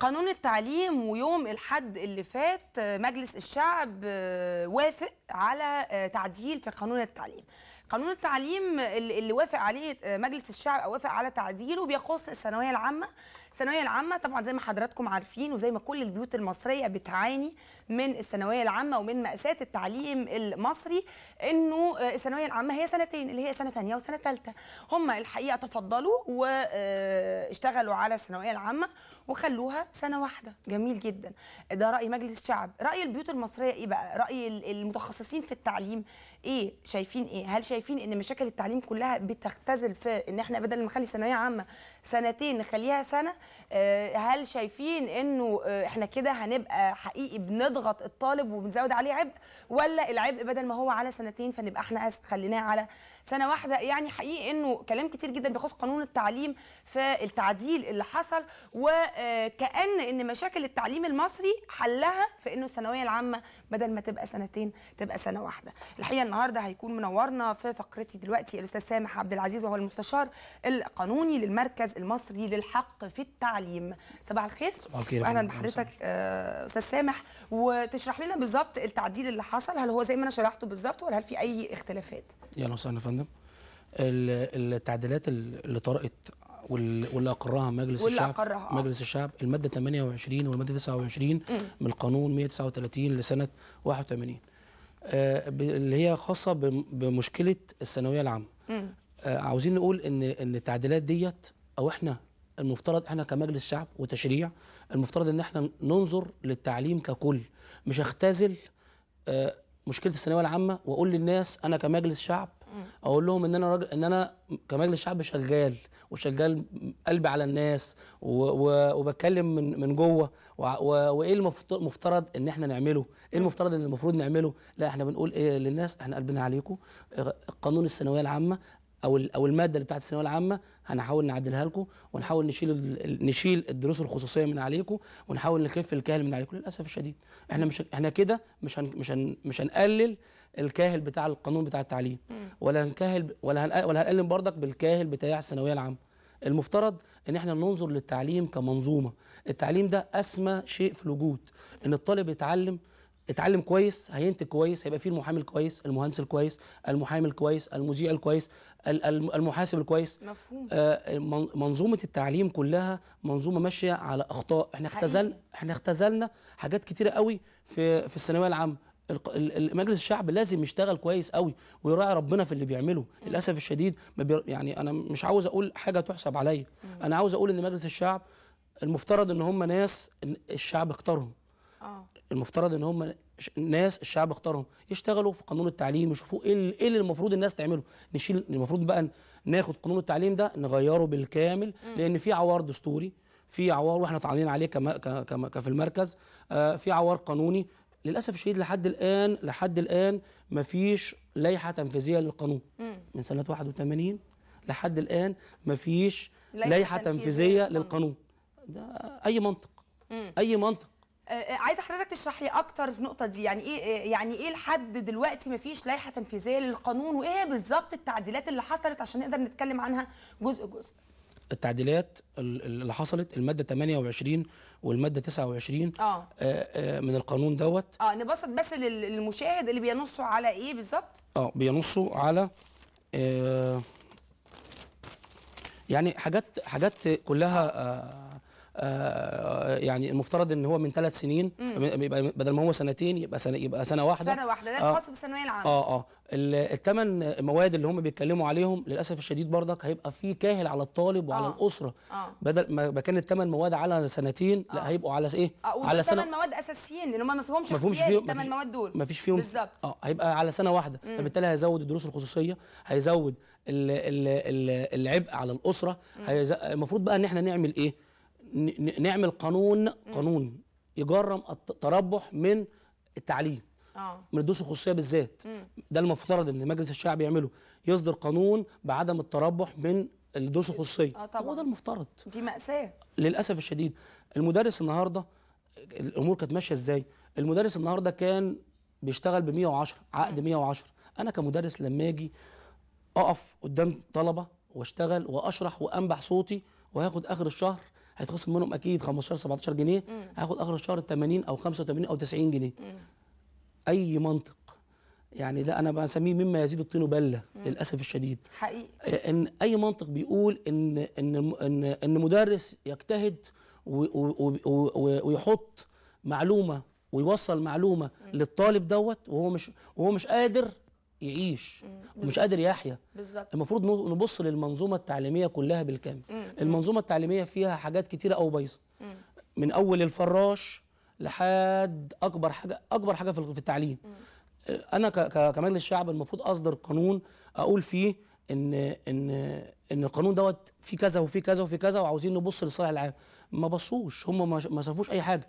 قانون التعليم ويوم الحد اللي فات آه، مجلس الشعب آه، وافق على آه، تعديل في قانون التعليم قانون التعليم اللي وافق عليه مجلس الشعب او وافق على تعديله بيخص الثانويه العامه الثانويه العامه طبعا زي ما حضراتكم عارفين وزي ما كل البيوت المصريه بتعاني من الثانويه العامه ومن ماساه التعليم المصري انه الثانويه العامه هي سنتين اللي هي سنه ثانيه وسنه ثالثه هم الحقيقه تفضلوا واشتغلوا آه، على الثانويه العامه وخلوها سنه واحده جميل جدا ده راي مجلس الشعب راي البيوت المصريه ايه بقى راي المتخصصين في التعليم ايه شايفين ايه هل شايفين ان مشاكل التعليم كلها بتختزل في ان احنا بدل ما نخلي ثانويه عامه سنتين نخليها سنه آه، هل شايفين انه آه، احنا كده هنبقى حقيقي بنضغط الطالب وبنزود عليه عبء ولا العبء بدل ما هو على سنتين فنبقى احنا خليناه على سنه واحده يعني حقيقي انه كلام كتير جدا بيخص قانون التعليم فالتعديل اللي حصل وكان ان مشاكل التعليم المصري حلها في انه الثانويه العامه بدل ما تبقى سنتين تبقى سنه واحده الحقيقه النهارده هيكون منورنا في فقرتي دلوقتي الاستاذ سامح عبد العزيز وهو المستشار القانوني للمركز المصري للحق في التعليم صباح الخير صباح الخير اهلا بحضرتك آه، استاذ سامح وتشرح لنا بالظبط التعديل اللي حصل هل هو زي ما انا شرحته بالظبط ولا هل في اي اختلافات يلا وسهلا التعديلات اللي طرأت واللي اقرها مجلس واللي الشعب أقرها. آه. مجلس الشعب الماده 28 والماده 29 م. من القانون 139 لسنه 81 آه، اللي هي خاصه بمشكله الثانويه العامه آه، عاوزين نقول ان ان التعديلات ديت او احنا المفترض احنا كمجلس شعب وتشريع المفترض ان احنا ننظر للتعليم ككل مش اختزل مشكله الثانويه العامه واقول للناس انا كمجلس شعب اقول لهم ان انا راجل ان انا كمجلس شعب شغال وشغال قلبي على الناس وبتكلم من من جوه وايه المفترض ان احنا نعمله ايه المفترض ان المفروض نعمله لا احنا بنقول ايه للناس احنا قلبنا عليكم آه، قانون الثانويه العامه او او الماده اللي بتاعت الثانويه العامه هنحاول نعدلها لكم ونحاول نشيل نشيل الدروس الخصوصيه من عليكم ونحاول نخف الكاهل من عليكم للاسف الشديد احنا مش احنا كده مش هن مش هن مش هنقلل الكاهل بتاع القانون بتاع التعليم ولا هنكاهل ولا هن ولا هنقلل برضك بالكاهل بتاع الثانويه العامه المفترض ان احنا ننظر للتعليم كمنظومه التعليم ده اسمى شيء في الوجود ان الطالب يتعلم اتعلم كويس هينتج كويس هيبقى فيه المحامي الكويس المهندس الكويس المحامي الكويس المذيع الكويس المحاسب الكويس مفهوم آه منظومه التعليم كلها منظومه ماشيه على اخطاء احنا اختزلنا احنا اختزلنا حاجات كتيره قوي في في الثانويه العامه مجلس الشعب لازم يشتغل كويس قوي ويراعي ربنا في اللي بيعمله م. للاسف الشديد ما بير يعني انا مش عاوز اقول حاجه تحسب عليا انا عاوز اقول ان مجلس الشعب المفترض ان هم ناس الشعب اختارهم آه. المفترض ان هم ناس الشعب اختارهم يشتغلوا في قانون التعليم يشوفوا إيه, ايه اللي المفروض الناس تعمله نشيل المفروض بقى ناخد قانون التعليم ده نغيره بالكامل لان في عوار دستوري في عوار واحنا طالعين عليه كما كما في المركز آه، في عوار قانوني للاسف الشديد لحد الان لحد الان ما فيش لائحه تنفيذيه للقانون من سنه 81 لحد الان ما فيش لائحه تنفيذيه للقانون ده اي منطق اي منطق آه، آه، عايزه حضرتك تشرحي اكتر في النقطه دي يعني ايه آه، يعني ايه لحد دلوقتي ما فيش لائحه تنفيذيه للقانون وايه بالظبط التعديلات اللي حصلت عشان نقدر نتكلم عنها جزء جزء التعديلات اللي حصلت الماده 28 والماده 29 آه. من القانون دوت اه نبسط بس للمشاهد اللي بينصوا على ايه بالظبط اه بينصوا على آه يعني حاجات حاجات كلها آه آه، يعني المفترض ان هو من ثلاث سنين يبقى بدل ما هو سنتين يبقى سنه يبقى سنه واحده سنه واحده ده الخاص آه. بالثانويه العامه اه اه الثمان مواد اللي هم بيتكلموا عليهم للاسف الشديد برضك هيبقى في كاهل على الطالب وعلى آه. الاسره آه. بدل ما كان الثمان مواد على سنتين آه. لا هيبقوا على ايه آه على سنه ثمان مواد اساسيين لان هم ما فيهمش ما فيهمش فيهم الثمان مواد دول ما فيش فيهم بالظبط اه هيبقى على سنه واحده فبالتالي هيزود الدروس الخصوصيه هيزود الـ الـ الـ العبء على الاسره المفروض بقى ان احنا نعمل ايه نعمل قانون قانون يجرم التربح من التعليم آه. من الدروس الخصوصيه بالذات ده المفترض ان مجلس الشعب يعمله يصدر قانون بعدم التربح من الدروس الخصوصيه آه طبعا. هو ده المفترض دي ماساه للاسف الشديد المدرس النهارده الامور كانت ماشيه ازاي المدرس النهارده كان بيشتغل ب 110 عقد 110 انا كمدرس لما اجي اقف قدام طلبه واشتغل واشرح وانبح صوتي وهاخد اخر الشهر هيتخصم منهم اكيد 15 17 جنيه هاخد اخر الشهر 80 او 85 او 90 جنيه اي منطق يعني ده انا بسميه مما يزيد الطين بله للاسف الشديد حقيقي آه، ان اي منطق بيقول ان ان ان, إن مدرس يجتهد ويحط معلومه ويوصل معلومه مم. للطالب دوت وهو مش وهو مش قادر يعيش ومش قادر يحيا بالظبط المفروض نبص للمنظومه التعليميه كلها بالكامل المنظومه التعليميه فيها حاجات كتيره قوي بايظه من اول الفراش لحد اكبر حاجه اكبر حاجه في التعليم انا كمجلس الشعب المفروض اصدر قانون اقول فيه ان ان ان القانون دوت في كذا وفي كذا وفي كذا وعاوزين نبص للصالح العام ما بصوش هم ما شافوش اي حاجه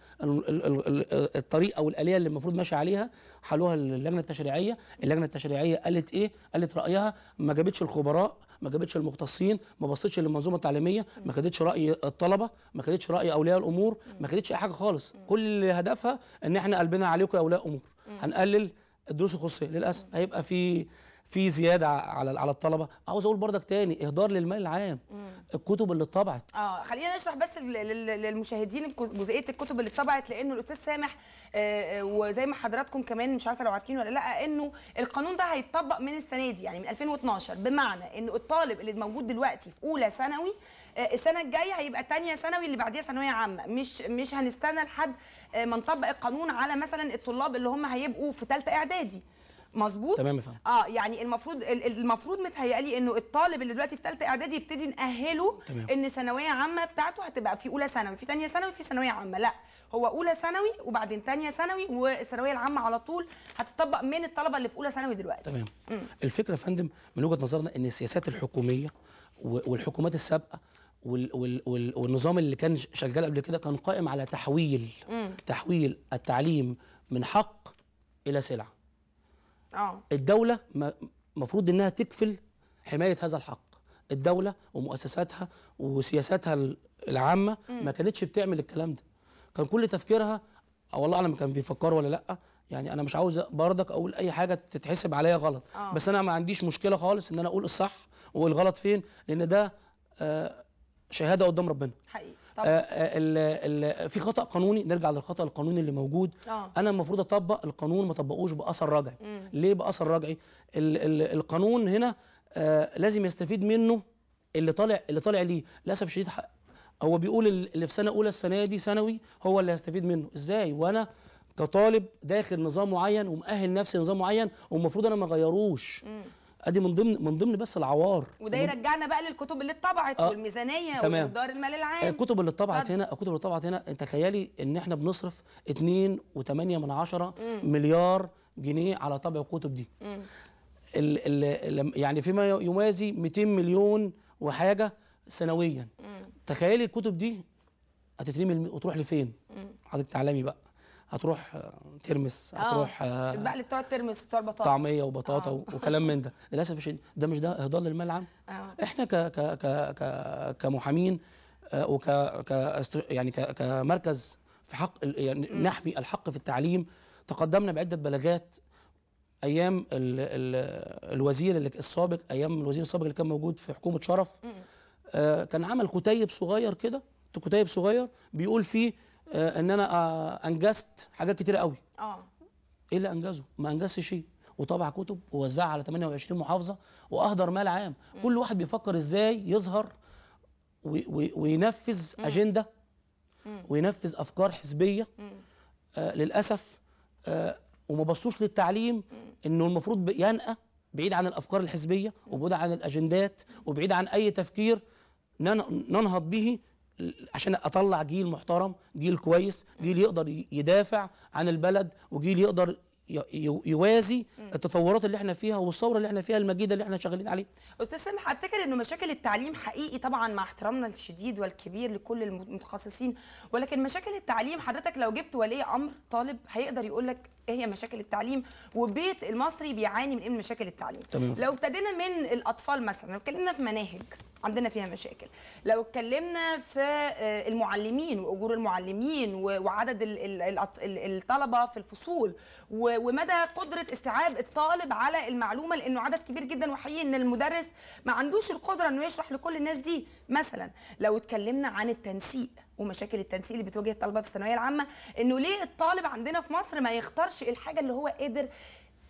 الطريق او الاليه اللي المفروض ماشي عليها حلوها اللجنه التشريعيه اللجنه التشريعيه قالت ايه قالت رايها ما جابتش الخبراء ما جابتش المختصين ما بصتش للمنظومه التعليميه ما خدتش راي الطلبه ما خدتش راي اولياء الامور ما خدتش اي حاجه خالص كل هدفها ان احنا قلبنا عليكم يا اولياء امور هنقلل الدروس الخصوصيه للاسف هيبقى في في زياده على على الطلبه عاوز اقول بردك تاني اهدار للمال العام مم. الكتب اللي اتطبعت اه خلينا نشرح بس للمشاهدين جزئيه الكتب اللي اتطبعت لانه الاستاذ سامح آه، آه، وزي ما حضراتكم كمان مش عارفه لو عارفين ولا لا انه القانون ده هيتطبق من السنه دي يعني من 2012 بمعنى ان الطالب اللي موجود دلوقتي في اولى ثانوي آه، السنه الجايه هيبقى ثانيه ثانوي اللي بعديها ثانويه عامه مش مش هنستنى لحد ما نطبق القانون على مثلا الطلاب اللي هم هيبقوا في ثالثه اعدادي مظبوط تمام يا فندم اه يعني المفروض المفروض متهيألي انه الطالب اللي دلوقتي في ثالثه اعدادي يبتدي نأهله تمام. ان ثانويه عامه بتاعته هتبقى في اولى ثانوي في ثانيه ثانوي في ثانويه عامه لا هو اولى ثانوي وبعدين ثانيه ثانوي والثانويه العامه على طول هتطبق من الطلبه اللي في اولى ثانوي دلوقتي تمام مم. الفكره يا فندم من وجهه نظرنا ان السياسات الحكوميه والحكومات السابقه والنظام اللي كان شغال قبل كده كان قائم على تحويل مم. تحويل التعليم من حق الى سلعه أوه. الدولة مفروض أنها تكفل حماية هذا الحق الدولة ومؤسساتها وسياساتها العامة م. ما كانتش بتعمل الكلام ده كان كل تفكيرها والله أعلم كان بيفكروا ولا لأ يعني انا مش عاوز بردك اقول اي حاجه تتحسب عليا غلط أوه. بس انا ما عنديش مشكله خالص ان انا اقول الصح والغلط فين لان ده آه شهاده قدام ربنا حقيقي آه، آه، في خطا قانوني نرجع للخطا القانوني اللي موجود آه. انا المفروض اطبق القانون ما طبقوش باثر رجعي مم. ليه باثر رجعي ال ال القانون هنا آه لازم يستفيد منه اللي طالع اللي طالع ليه للاسف الشديد هو بيقول اللي في سنه اولى السنه دي ثانوي هو اللي هيستفيد منه ازاي وانا كطالب داخل نظام معين ومؤهل نفسي نظام معين والمفروض انا ما اغيروش ادي من ضمن من ضمن بس العوار وده يرجعنا بقى للكتب اللي اتطبعت آه والميزانيه تمام ودار المال العام آه، الكتب اللي اتطبعت هنا الكتب اللي اتطبعت هنا تخيلي ان احنا بنصرف 2.8 مليار جنيه على طبع الكتب دي الـ الـ يعني فيما يوازي 200 مليون وحاجه سنويا مم. تخيلي الكتب دي هتترمي وتروح لفين حضرتك تعلمي بقى هتروح ترمس آه. هتروح البقى آه، اللي بتقعد ترمس بتوع البطاطا طعميه وبطاطا آه. وكلام من ده للاسف ده مش ده اهدار للملعب العام آه. احنا ك ك ك ك كمحامين آه، وك ك يعني ك كمركز في حق يعني نحمي الحق في التعليم تقدمنا بعده بلاغات ايام ال ال الوزير اللي السابق ايام الوزير السابق اللي كان موجود في حكومه شرف آه كان عمل كتيب صغير كده كتيب صغير بيقول فيه آه، ان انا آه، انجزت حاجات كتير قوي اه ايه اللي انجزه ما انجزش شيء وطبع كتب ووزعها على 28 محافظه واهدر مال عام كل واحد بيفكر ازاي يظهر وينفذ اجنده وينفذ افكار حزبيه آه للاسف آه وما بصوش للتعليم انه المفروض ينقى بعيد عن الافكار الحزبيه وبعيد عن الاجندات وبعيد عن اي تفكير ننهض به عشان اطلع جيل محترم جيل كويس جيل يقدر يدافع عن البلد وجيل يقدر يوازي التطورات اللي احنا فيها والثوره اللي احنا فيها المجيده اللي احنا شغالين عليها. استاذ سامح افتكر انه مشاكل التعليم حقيقي طبعا مع احترامنا الشديد والكبير لكل المتخصصين ولكن مشاكل التعليم حضرتك لو جبت ولي امر طالب هيقدر يقول لك إيه هي مشاكل التعليم وبيت المصري بيعاني من ايه من مشاكل التعليم طبعا. لو ابتدينا من الاطفال مثلا لو اتكلمنا في مناهج عندنا فيها مشاكل لو اتكلمنا في آه، المعلمين واجور المعلمين وعدد الطلبه في الفصول ومدى قدره استيعاب الطالب على المعلومه لانه عدد كبير جدا وحقيقي ان المدرس ما عندوش القدره انه يشرح لكل الناس دي مثلا لو اتكلمنا عن التنسيق ومشاكل التنسيق اللي بتواجه الطلبه في الثانويه العامه انه ليه الطالب عندنا في مصر ما يختارش الحاجه اللي هو قادر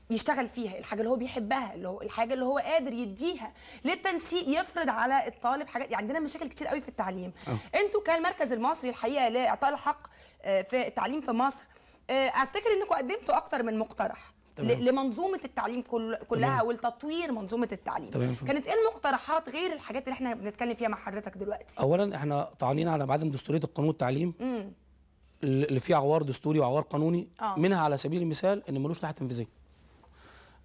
يشتغل فيها الحاجه اللي هو بيحبها اللي هو الحاجه اللي هو قادر يديها ليه التنسيق يفرض على الطالب حاجات يعني عندنا مشاكل كتير قوي في التعليم انتوا كالمركز المصري الحقيقه لاعطاء الحق آه، في التعليم في مصر آه، افتكر انكم قدمتوا اكتر من مقترح لمنظومه التعليم كلها تمام. ولتطوير منظومه التعليم تمام. كانت ايه المقترحات غير الحاجات اللي احنا بنتكلم فيها مع حضرتك دلوقتي اولا احنا طعنين على معادن دستوريه القانون التعليم اللي فيه عوار دستوري وعوار قانوني آه. منها على سبيل المثال ان ملوش لائحه تنفيذيه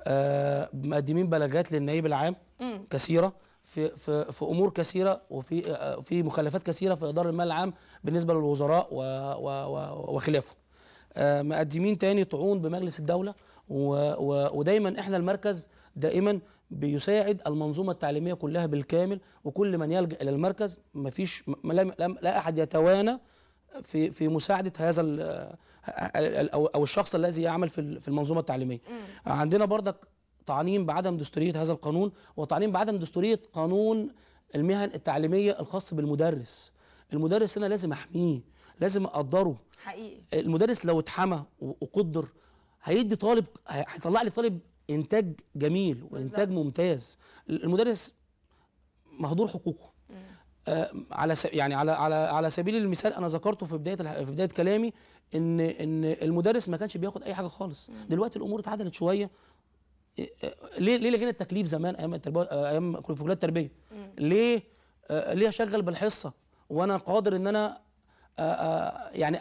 آه مقدمين بلاغات للنائب العام مم. كثيره في في في امور كثيره وفي آه، آه، في مخالفات كثيره في اداره المال العام بالنسبه للوزراء و و و وخلافه آه، مقدمين تاني طعون بمجلس الدوله و و ودايما احنا المركز دائما بيساعد المنظومه التعليميه كلها بالكامل وكل من يلجا الى المركز مفيش لا, لا احد يتوانى في في مساعده هذا او او الشخص الذي يعمل في في المنظومه التعليميه مم. عندنا برضك تعنيم بعدم دستوريه هذا القانون وتعنيم بعدم دستوريه قانون المهن التعليميه الخاص بالمدرس المدرس هنا لازم احميه لازم اقدره حقيقي المدرس لو اتحمى وقدر هيدي طالب هيطلع لي طالب انتاج جميل وانتاج ممتاز المدرس مهضور حقوقه آه على يعني على على على سبيل المثال انا ذكرته في بدايه في بدايه كلامي ان ان المدرس ما كانش بياخد اي حاجه خالص مم. دلوقتي الامور اتعدلت شويه آه، آه، ليه ليه لغينا التكليف زمان ايام ايام كليه التربيه مم. ليه آه ليه اشغل بالحصه وانا قادر ان انا آه, آه، يعني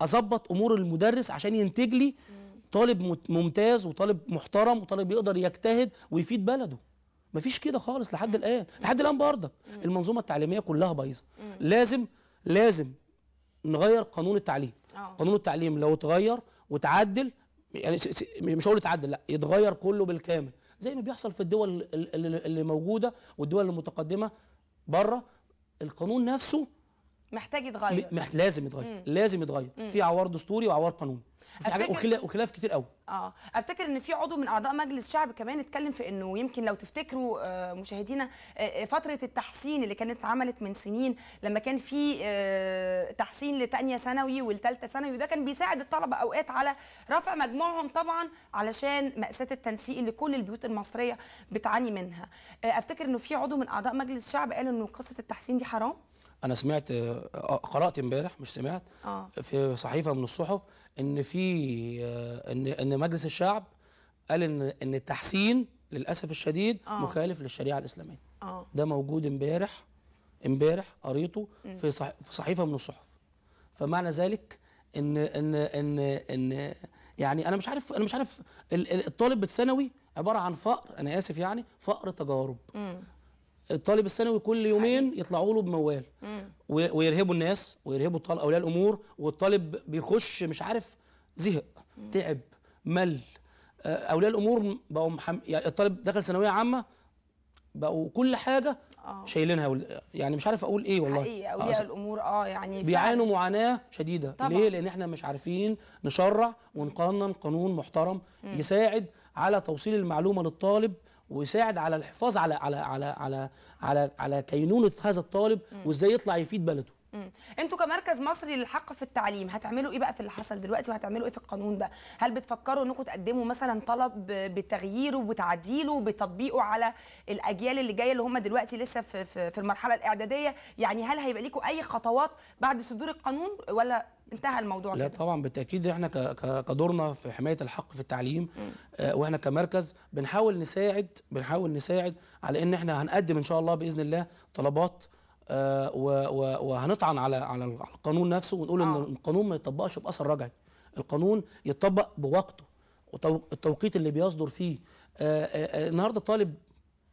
اظبط امور المدرس عشان ينتج لي مم. طالب ممتاز وطالب محترم وطالب يقدر يجتهد ويفيد بلده مفيش كده خالص لحد الان لحد الان برضه المنظومه التعليميه كلها بايظه لازم لازم نغير قانون التعليم آه. قانون التعليم لو اتغير وتعدل يعني مش هقول اتعدل لا يتغير كله بالكامل زي ما بيحصل في الدول اللي موجوده والدول المتقدمه بره القانون نفسه محتاج يتغير مح... لازم يتغير مم. لازم يتغير مم. في عوار دستوري وعوار قانوني في حاجات وخلاف, وخلاف كتير قوي اه افتكر ان في عضو من اعضاء مجلس الشعب كمان اتكلم في انه يمكن لو تفتكروا آه، مشاهدينا آه، آه، فتره التحسين اللي كانت اتعملت من سنين لما كان في تحسين لثانيه ثانوي ولثالثه ثانوي وده كان بيساعد الطلبه اوقات على رفع مجموعهم طبعا علشان ماساه التنسيق اللي كل البيوت المصريه بتعاني منها افتكر انه في عضو من اعضاء مجلس الشعب قال انه قصه التحسين دي حرام انا سمعت آه، آه، قرات امبارح مش سمعت آه. في صحيفه من الصحف ان في آه، ان ان مجلس الشعب قال ان ان التحسين للاسف الشديد آه. مخالف للشريعه الاسلاميه آه. ده موجود امبارح امبارح قريته في في صحيفه من الصحف فمعنى ذلك ان ان ان ان يعني انا مش عارف انا مش عارف الطالب الثانوي عباره عن فقر انا اسف يعني فقر تجارب الطالب الثانوي كل يومين يطلعوا له بموال ويرهبوا الناس ويرهبوا الطالب اولياء الامور والطالب بيخش مش عارف زهق تعب مل آه، اولياء الامور بقوا محم... يعني الطالب دخل ثانويه عامه بقوا كل حاجه آه. شايلينها يعني مش عارف اقول ايه والله حقيقي اولياء الامور اه يعني بيعانوا معاناه شديده طبعا. ليه لان احنا مش عارفين نشرع ونقنن قانون محترم م. يساعد على توصيل المعلومه للطالب ويساعد على الحفاظ على على على على على, على كينونه هذا الطالب وازاي يطلع يفيد بلده انتوا كمركز مصري للحق في التعليم هتعملوا ايه بقى في اللي حصل دلوقتي وهتعملوا ايه في القانون ده هل بتفكروا انكم تقدموا مثلا طلب بتغييره وتعديله بتطبيقه على الاجيال اللي جايه اللي هم دلوقتي لسه في, في, المرحله الاعداديه يعني هل هيبقى ليكم اي خطوات بعد صدور القانون ولا انتهى الموضوع لا كده. طبعا بالتاكيد احنا كدورنا في حمايه الحق في التعليم آه واحنا كمركز بنحاول نساعد بنحاول نساعد على ان احنا هنقدم ان شاء الله باذن الله طلبات آه، وهنطعن على على القانون نفسه ونقول ان آه. القانون ما يطبقش باثر رجعي القانون يطبق بوقته التوقيت اللي بيصدر فيه آه، النهارده طالب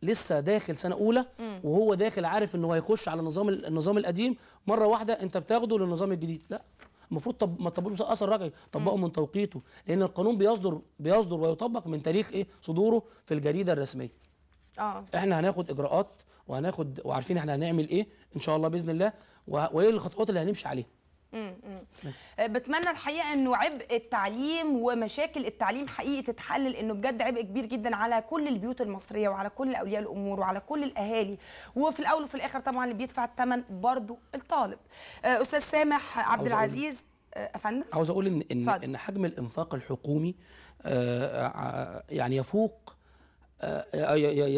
لسه داخل سنه اولى وهو داخل عارف انه هيخش على النظام النظام القديم مره واحده انت بتاخده للنظام الجديد لا المفروض طب ما تطبقوش اثر رجعي طبقه من توقيته لان القانون بيصدر بيصدر ويطبق من تاريخ ايه صدوره في الجريده الرسميه اه احنا هناخد اجراءات وهناخد وعارفين احنا هنعمل ايه ان شاء الله باذن الله وايه الخطوات اللي هنمشي عليها بتمنى الحقيقه انه عبء التعليم ومشاكل التعليم حقيقي تتحل لانه بجد عبء كبير جدا على كل البيوت المصريه وعلى كل اولياء الامور وعلى كل الاهالي وفي الاول وفي الاخر طبعا اللي بيدفع الثمن برضه الطالب آه، استاذ سامح عبد العزيز آه، افندم عاوز اقول ان ان, إن حجم الانفاق الحكومي آه، يعني يفوق آه، آه،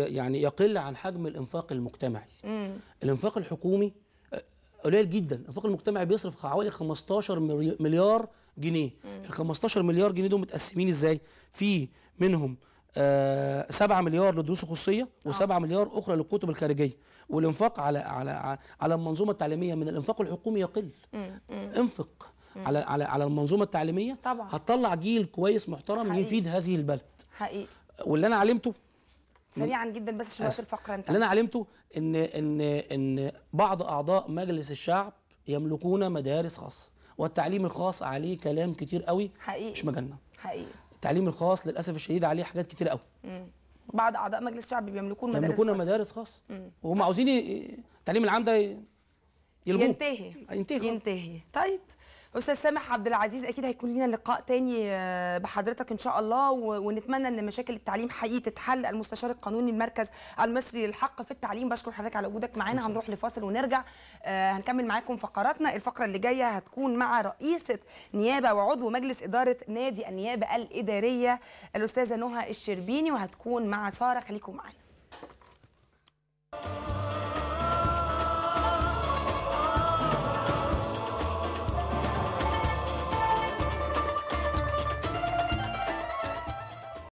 يعني يقل عن حجم الانفاق المجتمعي مم. الانفاق الحكومي آه، قليل جدا الانفاق المجتمعي بيصرف حوالي 15 مليار جنيه ال 15 مليار جنيه دول متقسمين ازاي في منهم 7 مليار للدروس الخصوصيه و7 مليار اخرى للكتب الخارجيه والانفاق على على على المنظومه التعليميه من الانفاق الحكومي يقل مم. انفق مم. على على على المنظومه التعليميه طبعا هتطلع جيل كويس محترم حقيقي. يفيد هذه البلد حقيقي واللي انا علمته سريعا جدا بس عشان وقت فقره انت اللي انا علمته ان ان ان بعض اعضاء مجلس الشعب يملكون مدارس خاصه والتعليم الخاص عليه كلام كتير قوي حقيقي مش مجالنا حقيقي التعليم الخاص للاسف الشديد عليه حاجات كتير قوي بعض اعضاء مجلس الشعب بيملكون مدارس يملكون خاص. مدارس خاص وهم طيب. عاوزين التعليم العام ده يلغوه ينتهي ينتهي ينتهي طيب استاذ سامح عبد العزيز اكيد هيكون لينا لقاء تاني آه، بحضرتك ان شاء الله ونتمنى ان مشاكل التعليم حقيقي تتحل المستشار القانوني المركز المصري للحق في التعليم بشكر حضرتك على وجودك معانا هنروح لفاصل ونرجع آه، هنكمل معاكم فقراتنا الفقره اللي جايه هتكون مع رئيسه نيابه وعضو مجلس اداره نادي النيابه الاداريه الاستاذه نهى الشربيني وهتكون مع ساره خليكم معانا